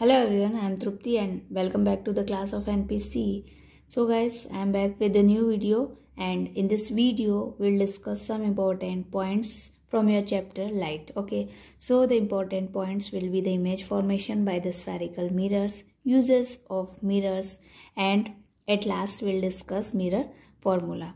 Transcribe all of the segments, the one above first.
Hello everyone, I am Trupti and welcome back to the class of NPC. So guys, I am back with a new video and in this video we'll discuss some important points from your chapter light okay so the important points will be the image formation by the spherical mirrors uses of mirrors and at last we'll discuss mirror formula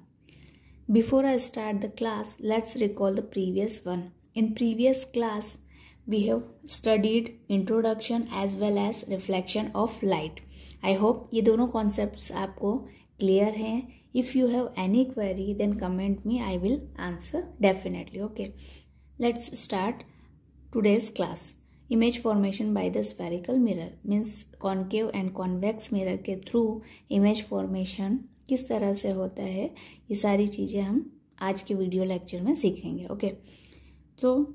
before i start the class let's recall the previous one in previous class we have studied introduction as well as reflection of light I hope ये दोनों concept आपको clear हैं if you have any query then comment me I will answer definitely okay let's start today's class image formation by the spherical mirror means concave and convex mirror के through image formation किस तरह से होता है ये सारी चीज़ें हम आज के वीडियो लेक्चर में सीखेंगे okay okay? So so,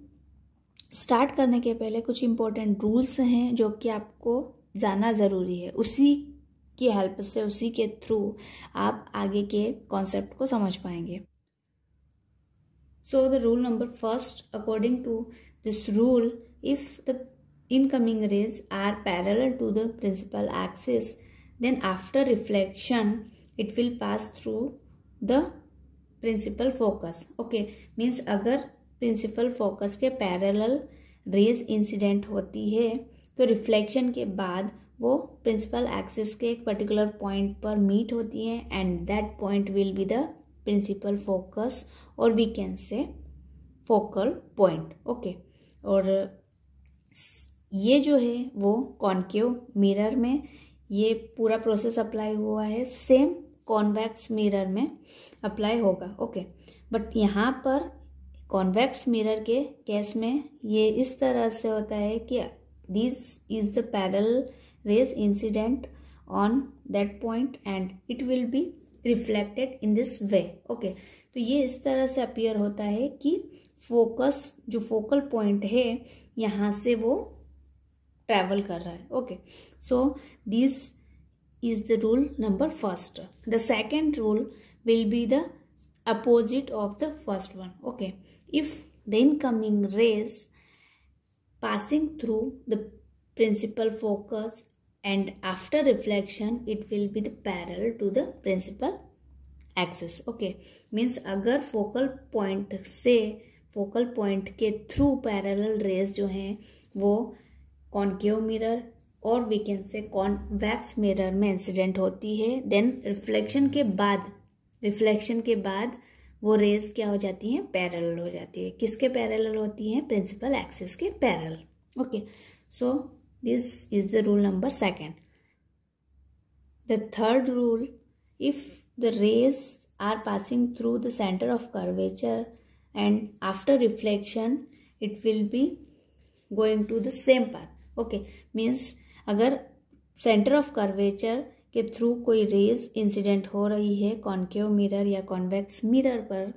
start करने के पहले कुछ इम्पोर्टेंट रूल्स हैं जो कि आपको जानना ज़रूरी है उसी की हेल्प से उसी के थ्रू आप आगे के कॉन्सेप्ट को समझ पाएंगे so the rule number first according to this rule if the incoming rays are parallel to the principal axis then after reflection it will pass through the principal focus okay means अगर principal focus के parallel rays incident होती है तो reflection के बाद वो principal axis के एक पर्टिकुलर पॉइंट पर मीट होती है and that point will be the principal focus और we can say focal point okay और ये जो है वो कॉन्केव मिरर में ये पूरा प्रोसेस अप्लाई हुआ है सेम कॉन्वैक्स मिरर में अप्लाई होगा ओके बट यहाँ पर कॉन्वेक्स मिरर के केस में ये इस तरह से होता है कि this is the parallel rays incident on that point and it will be reflected in this way okay तो ये इस तरह से अपियर होता है कि फोकस जो फोकल पॉइंट है यहाँ से वो ट्रैवल कर रहा है okay so this is the rule number first the second rule will be the opposite of the first one okay if the incoming rays passing through the principal focus and after reflection it will be the parallel to the principal axis okay means agar focal point se focal point ke through parallel rays jo hain wo concave mirror और we can say convex mirror में incident होती है then reflection के बाद reflection के बाद वो raise क्या हो जाती हैं पैरल हो जाती है किसके पैरल होती हैं प्रिंसिपल एक्सिस के parallel okay so this is the rule number second the third rule if the rays are passing through the centre of curvature and after reflection it will be going to the same path okay means अगर centre of curvature के through कोई rays incident हो रही है concave mirror या convex mirror पर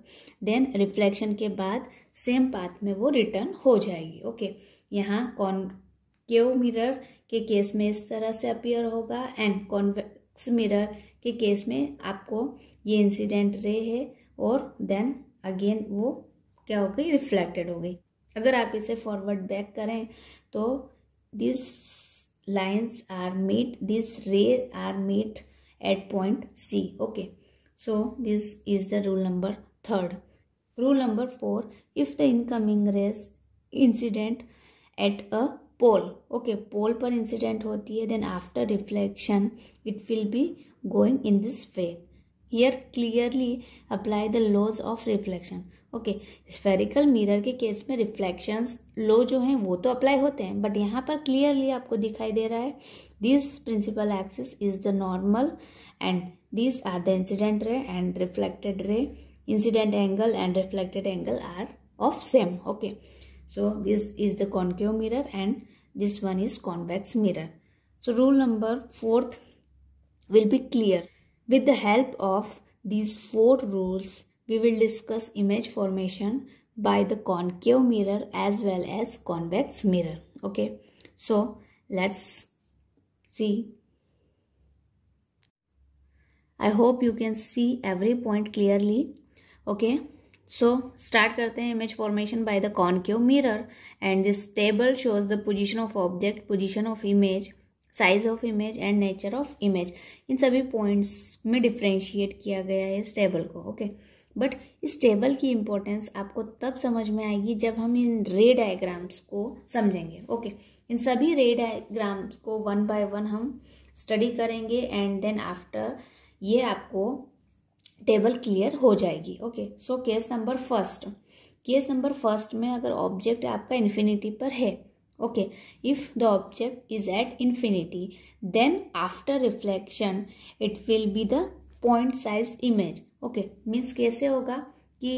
then reflection के बाद सेम पाथ में वो रिटर्न हो जाएगी ओके यहाँ कॉन्केव मिरर के केस में इस तरह से अपीयर होगा एंड कॉन्वेक्स मिरर के केस में आपको ये इंसिडेंट रे है और देन अगेन वो क्या हो गई रिफ्लेक्टेड हो गई अगर आप इसे फॉरवर्ड बैक करें तो this lines are made This ray are made at point c okay so this is the rule number third rule number four if the incoming rays incident at a pole okay pole per incident होती है then after reflection it will be going in this way here clearly apply the laws of reflection okay spherical mirror के case में reflections लो जो हैं वो तो apply होते हैं बट यहाँ पर क्लियरली आपको दिखाई दे रहा है this principal axis is the normal and this are the incident ray and reflected ray incident angle and reflected angle are of same okay so this is the concave mirror and this one is convex mirror so rule number fourth will be clear With the help of these four rules, we will discuss image formation by the concave mirror as well as convex mirror. Okay, so let's see. I hope you can see every point clearly. Okay. So start करते हैं image formation by the concave mirror and this table shows the position of object, position of image size of image and nature of image इन सभी points में differentiate किया गया है इस table को ओके okay? बट इस टेबल की इम्पोर्टेंस आपको तब समझ में आएगी जब हम इन रे डायग्राम्स को समझेंगे ओके okay? इन सभी रे डायग्राम्स को वन बाय वन हम स्टडी करेंगे एंड देन आफ्टर ये आपको टेबल क्लियर हो जाएगी okay so case number first case number first में अगर ऑब्जेक्ट आपका इन्फिनिटी पर है okay if the object is at infinity then after reflection it will be the point size image okay means कैसे होगा कि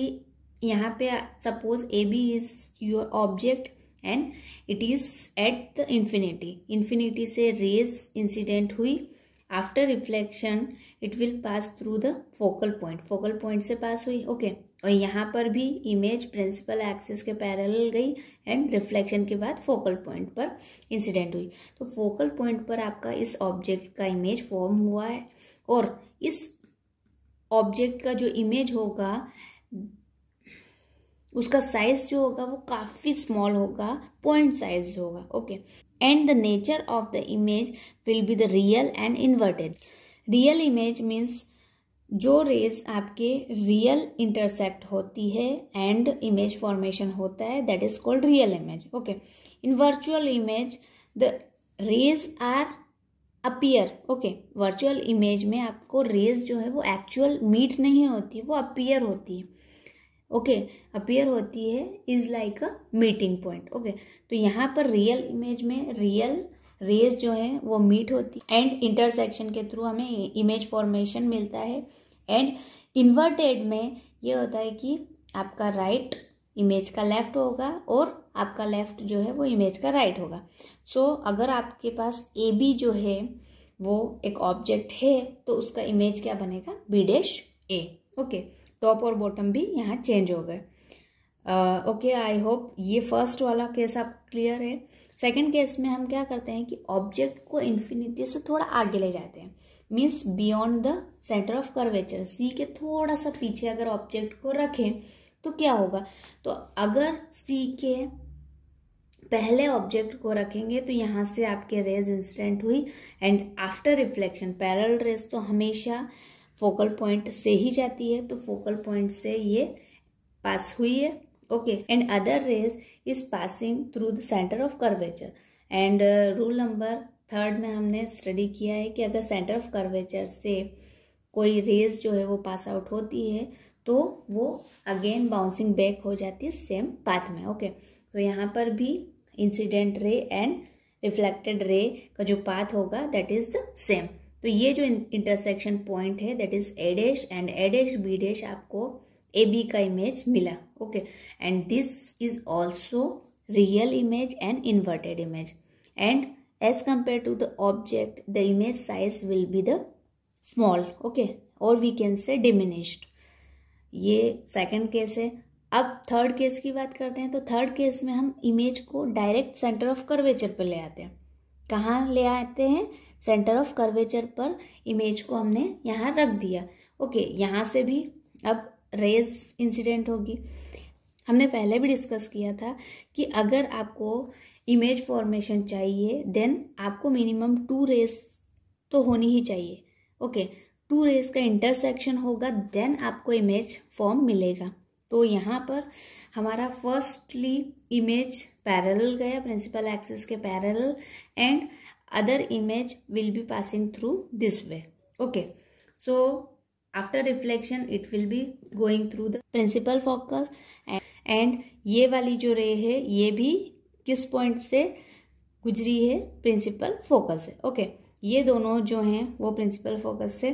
यहाँ पे suppose A B is your object and it is at the infinity infinity से rays incident हुई after reflection it will pass through the focal point focal point से pass हुई okay okay. और यहाँ पर भी इमेज प्रिंसिपल एक्सिस के parallel गई एंड रिफ्लेक्शन के बाद फोकल पॉइंट पर इंसिडेंट हुई तो फोकल पॉइंट पर आपका इस ऑब्जेक्ट का इमेज फॉर्म हुआ है और इस ऑब्जेक्ट का जो इमेज होगा उसका साइज जो होगा वो काफ़ी स्मॉल होगा पॉइंट साइज होगा okay and the nature of the image will be the real and inverted real image means जो रेज आपके रियल इंटरसेप्ट होती है एंड इमेज फॉर्मेशन होता है that is called real image okay in virtual image the rays are appear okay virtual image में आपको raise जो है वो एक्चुअल मीट नहीं होती वो अपियर होती है ओके okay, अपियर होती है is like a meeting point okay तो यहाँ पर रियल इमेज में रियल रेज जो है वो मीट होती है एंड इंटरसेक्शन के थ्रू हमें इमेज फॉर्मेशन मिलता है एंड इन्वर्टेड में ये होता है कि आपका राइट इमेज का लेफ्ट होगा और आपका लेफ्ट जो है वो इमेज का राइट होगा सो so, अगर आपके पास ए बी जो है वो एक ऑब्जेक्ट है तो उसका इमेज क्या बनेगा B dash A okay top और बॉटम भी यहाँ चेंज हो गए ओके आई होप ये फर्स्ट वाला केस आप क्लियर है सेकंड केस में हम क्या करते हैं कि ऑब्जेक्ट को इन्फिनिटी से थोड़ा आगे ले जाते हैं means beyond the centre of curvature C के थोड़ा सा पीछे अगर ऑब्जेक्ट को रखें तो क्या होगा तो अगर सी के पहले ऑब्जेक्ट को रखेंगे तो यहाँ से आपके रेज इंसिडेंट हुई and after reflection parallel rays तो हमेशा फोकल पॉइंट से ही जाती है तो फोकल पॉइंट से ये पास हुई है okay and other rays is passing through the centre of curvature and rule number third में हमने स्टडी किया है कि अगर सेंटर ऑफ कर्वेचर से कोई रेज जो है वो पास आउट होती है तो वो अगेन बाउंसिंग बैक हो जाती है सेम पाथ में ओके तो यहाँ पर भी इंसिडेंट रे एंड रिफ्लेक्टेड रे का जो पाथ होगा दैट इज द सेम तो ये जो इंटरसेक्शन पॉइंट है that is A dash and A dash B dash आपको ए बी का इमेज मिला okay and this is also real image and inverted image and as compared to the object the image size will be the small okay or we can say diminished ये second case है अब third case की बात करते हैं तो third case में हम image को direct center of curvature पर ले आते हैं कहाँ ले आते हैं सेंटर ऑफ कर्वेचर पर इमेज को हमने यहाँ रख दिया ओके यहाँ से भी अब रेज इंसिडेंट होगी हमने पहले भी डिस्कस किया था कि अगर आपको इमेज फॉर्मेशन चाहिए देन आपको मिनिमम टू रेस तो होनी ही चाहिए ओके टू रेस का इंटरसेक्शन होगा देन आपको इमेज फॉर्म मिलेगा तो यहाँ पर हमारा फर्स्टली इमेज पैरेलल गया प्रिंसिपल एक्सिस के parallel and other image will be passing through this way okay so after reflection it will be going through the principal focus and ये वाली जो रे है ये भी किस पॉइंट से गुजरी है प्रिंसिपल फोकस है ओके ये दोनों जो हैं वो प्रिंसिपल फोकस से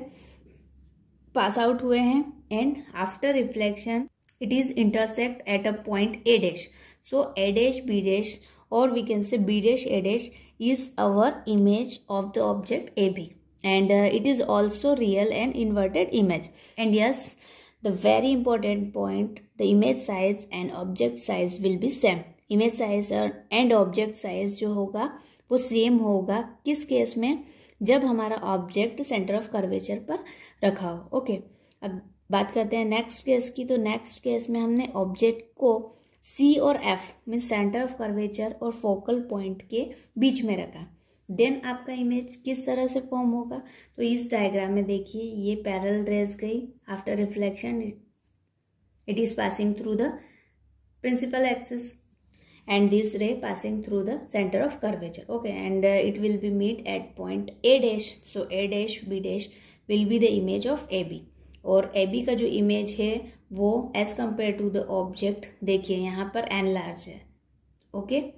पास आउट हुए हैं and after reflection it is intersect at a point A dash so A dash B dash और we can say B dash A dash is our image of the object A B and it is also real and inverted image and yes the very important point the image size and object size will be same image size और and object size जो होगा वो same होगा किस case में जब हमारा object centre of curvature पर रखा हो ओके अब बात करते हैं नेक्स्ट केस की तो नेक्स्ट केस में हमने ऑब्जेक्ट को सी और F mean centre of curvature और फोकल पॉइंट के बीच में रखा देन आपका इमेज किस तरह से फॉर्म होगा तो इस डायग्राम में देखिए ये पैरल रेज गई after reflection it is passing through the principal axis and this ray passing through the center of curvature okay and uh, it will be meet at point a dash so a dash b dash will be the image of ab और ए B का जो image है वो as compare to the object देखिए यहाँ पर enlarge है okay okay?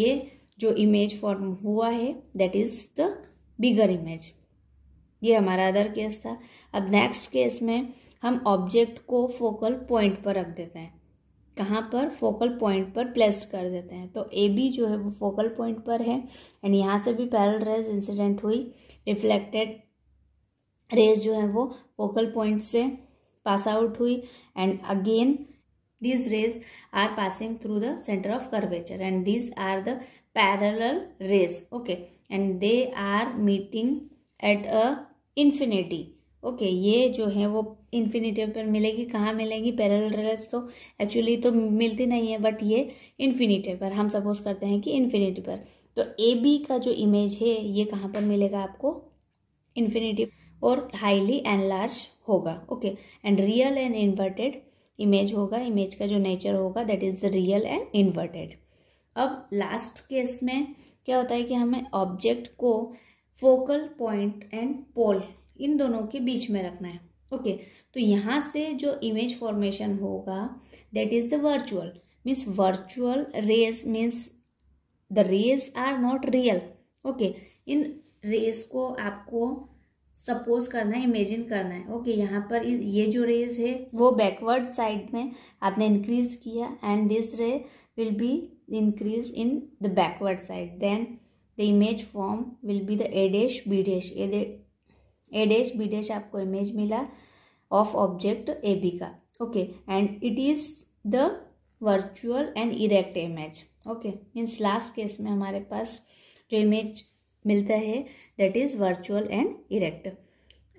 ये जो इमेज फॉर्म हुआ है that is the bigger image ये हमारा अदर केस था अब नेक्स्ट केस में हम ऑब्जेक्ट को फोकल पॉइंट पर रख देते हैं कहाँ पर फोकल पॉइंट पर प्लेस्ड कर देते हैं तो ए बी जो है वो फोकल पॉइंट पर है एंड यहाँ से भी पैरल रेज इंसिडेंट हुई रिफ्लेक्टेड रेज जो है वो फोकल पॉइंट से पास आउट हुई and again these rays are passing through the centre of curvature and these are the parallel rays okay and they are meeting at a infinity okay ये जो है वो infinitive पर मिलेगी कहाँ मिलेगी पैरल रेस तो एक्चुअली तो मिलती नहीं है बट ये इन्फिनेटिव पर हम सपोज करते हैं कि इन्फिनेटिव पर तो ए बी का जो इमेज है ये कहाँ पर मिलेगा आपको इन्फिनेटिव और हाईली एंड लार्ज होगा okay and real and inverted image होगा इमेज का जो नेचर होगा that is real and inverted अब लास्ट केस में क्या होता है कि हमें ऑब्जेक्ट को फोकल पॉइंट एंड पोल इन दोनों के बीच में रखना है ओके okay, तो यहाँ से जो इमेज फॉर्मेशन होगा that is the virtual means virtual rays means the rays are not real okay इन रेस को आपको सपोज करना है इमेजिन करना है ओके okay, यहाँ पर ये जो रेस है वो बैकवर्ड साइड में आपने इंक्रीज किया and this ray will be increase in the backward side then the image form will be the A dash B dash A A dash B dash आपको इमेज मिला of object A B का okay and it is the virtual and erect image okay means last case में हमारे पास जो image मिलता है that is virtual and erect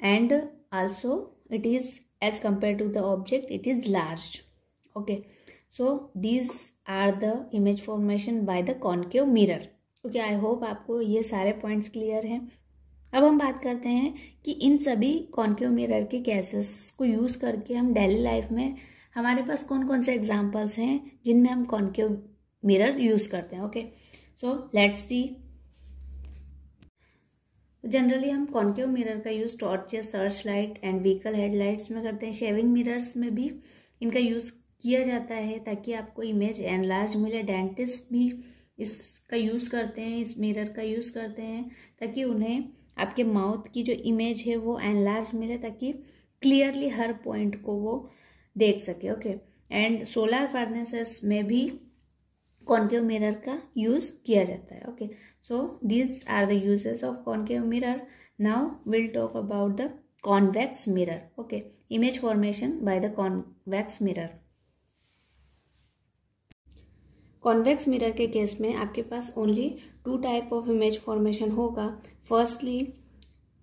and also it is as compare to the object it is large okay so these are the image formation by the concave mirror okay I hope आपको ये सारे points clear हैं अब हम बात करते हैं कि इन सभी कॉन्क्यू मिरर के केसेस को यूज़ करके हम डेली लाइफ में हमारे पास कौन कौन से एग्जाम्पल्स हैं जिनमें हम कॉन्क्यू मिरर यूज़ करते हैं okay so let's see generally हम कॉन्क्यू मिरर का use torches searchlight and vehicle headlights में करते हैं शेविंग मिरर्स में भी इनका यूज़ किया जाता है ताकि आपको इमेज एन लार्ज मिले डेंटिस्ट भी इसका यूज़ करते हैं इस मिरर का यूज़ करते हैं ताकि उन्हें आपके माउथ की जो इमेज है वो एनलार्ज मिले ताकि क्लियरली हर पॉइंट को वो देख सके ओके एंड सोलर फर्नेसेस में भी कॉन्केव मिरर का यूज़ किया जाता है okay so these are the uses of concave mirror now will talk about the convex mirror okay image formation by the convex mirror convex mirror के case में आपके पास only two type of image formation होगा firstly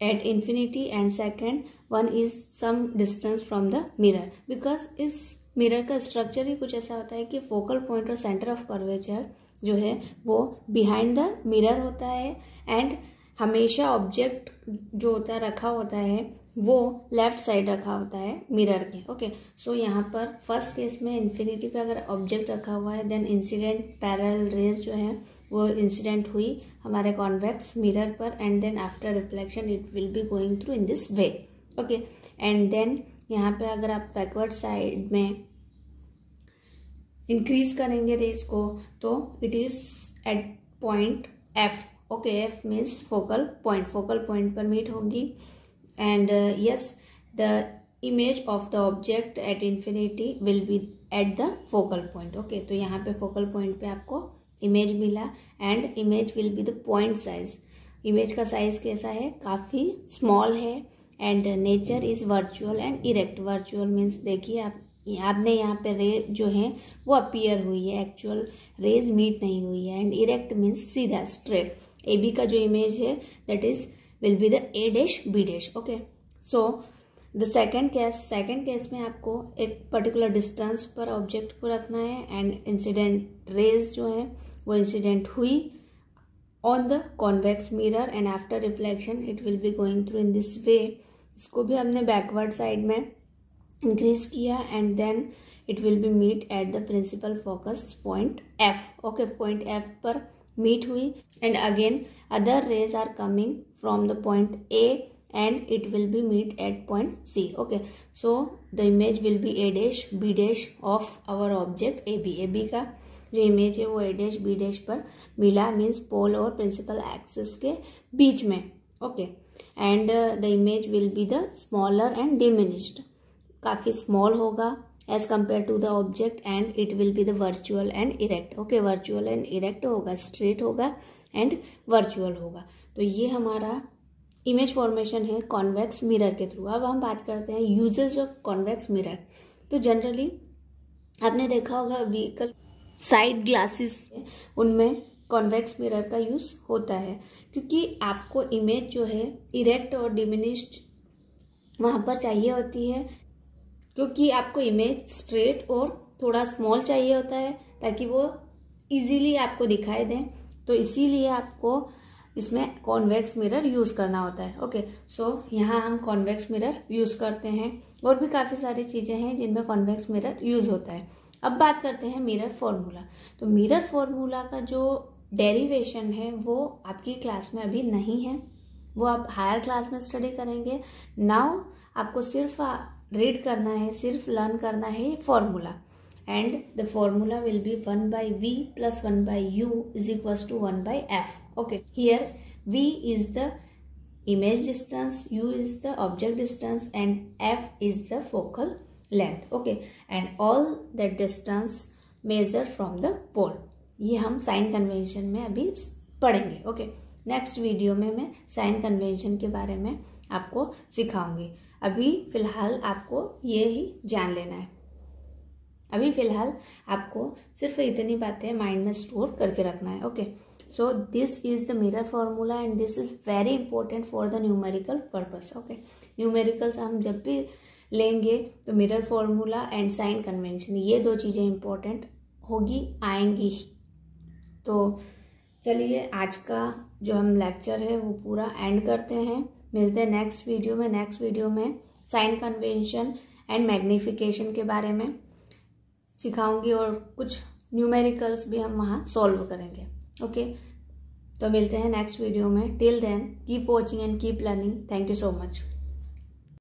at infinity and second one is some distance from the mirror because इस mirror का structure ही कुछ ऐसा होता है कि फोकल पॉइंट और सेंटर ऑफ कर्वेचर जो है वो बिहाइंड द मिरर होता है एंड हमेशा ऑब्जेक्ट जो होता है रखा होता है वो लेफ्ट साइड रखा होता है मिरर के ओके सो यहाँ पर फर्स्ट केस में इन्फिनिटी पे अगर ऑब्जेक्ट रखा हुआ है देन इंसिडेंट पैरल रेज जो है वो इंसिडेंट हुई हमारे कॉन्वेक्स मिरर पर and then after reflection it will be going through in this way okay and then यहाँ पे अगर आप बैकवर्ड साइड में इंक्रीज करेंगे रेस को तो it is at point F okay F means focal point focal point पर meet होगी and yes the image of the object at infinity will be at the focal point okay तो यहाँ पे focal point पे आपको image मिला and image will be the point size image का size कैसा है काफ़ी स्मॉल है and nature is virtual and erect virtual means देखिए आप आपने यहाँ पे रे जो है वो अपीयर हुई है एक्चुअल रेज मीट नहीं हुई है एंड इरेक्ट मीन्स सीधा स्ट्रेट ए बी का जो इमेज है that is will be the A dash B dash okay so the second case second case में आपको एक पर्टिकुलर डिस्टेंस पर ऑब्जेक्ट को रखना है एंड इंसिडेंट रेज जो है वो इंसिडेंट हुई on the convex mirror and after reflection it will be going through in this way इसको भी हमने बैकवर्ड साइड में इंक्रीज किया and then it will be meet at the principal focus point F okay point F पर meet हुई and again other rays are coming from the point A and it will be meet at point C okay so the image will be A dash B dash of our object A B A B का जो image है वो ए dash B dash पर मिला means पोल और principal axis के बीच में okay and the image will be the smaller and diminished काफ़ी स्मॉल होगा as compare to the object and it will be the virtual and erect okay virtual and erect होगा straight होगा and virtual होगा तो ये हमारा image formation है convex mirror के थ्रू अब हम बात करते हैं यूजेज ऑफ कॉन्वेक्स मिरर तो जनरली आपने देखा होगा व्हीकल साइड ग्लासेस उनमें कॉन्वेक्स मिरर का यूज़ होता है क्योंकि आपको इमेज जो है इरेक्ट और डिमिनिश्ड वहाँ पर चाहिए होती है क्योंकि आपको इमेज स्ट्रेट और थोड़ा स्मॉल चाहिए होता है ताकि वो इजीली आपको दिखाई दें तो इसीलिए आपको इसमें कॉन्वेक्स मिरर यूज़ करना होता है ओके सो यहाँ हम कॉन्वेक्स मिरर यूज़ करते हैं और भी काफ़ी सारी चीज़ें हैं जिनमें कॉन्वेक्स मिरर यूज़ होता है अब बात करते हैं मिरर फॉर्मूला तो मिरर फॉर्मूला का जो डेरिवेशन है वो आपकी क्लास में अभी नहीं है वो आप हायर क्लास में स्टडी करेंगे नाउ आपको सिर्फ रीड करना है सिर्फ लर्न करना है formula and the formula will be one by V plus one by U is equals to one by F okay here V is the image distance U is the object distance and F is the focal length okay and all the distance measure from the pole ये हम sign convention में अभी पढ़ेंगे okay next video में मैं sign convention के बारे में आपको सिखाऊंगी अभी फ़िलहाल आपको ये ही जान लेना है अभी फ़िलहाल आपको सिर्फ इतनी बातें माइंड में स्टोर करके रखना है okay so this is the mirror formula and this is very important for the numerical purpose okay numericals हम जब भी लेंगे तो mirror formula and sign convention ये दो चीज़ें इम्पोर्टेंट होगी आएंगी तो चलिए आज का जो हम लेक्चर है वो पूरा एंड करते हैं मिलते हैं नेक्स्ट वीडियो में नेक्स्ट वीडियो में साइन कन्वेंशन एंड मैग्नीफिकेशन के बारे में सिखाऊंगी और कुछ न्यूमेरिकल्स भी हम वहाँ सॉल्व करेंगे ओके तो मिलते हैं नेक्स्ट वीडियो में till then keep watching and keep learning thank you so much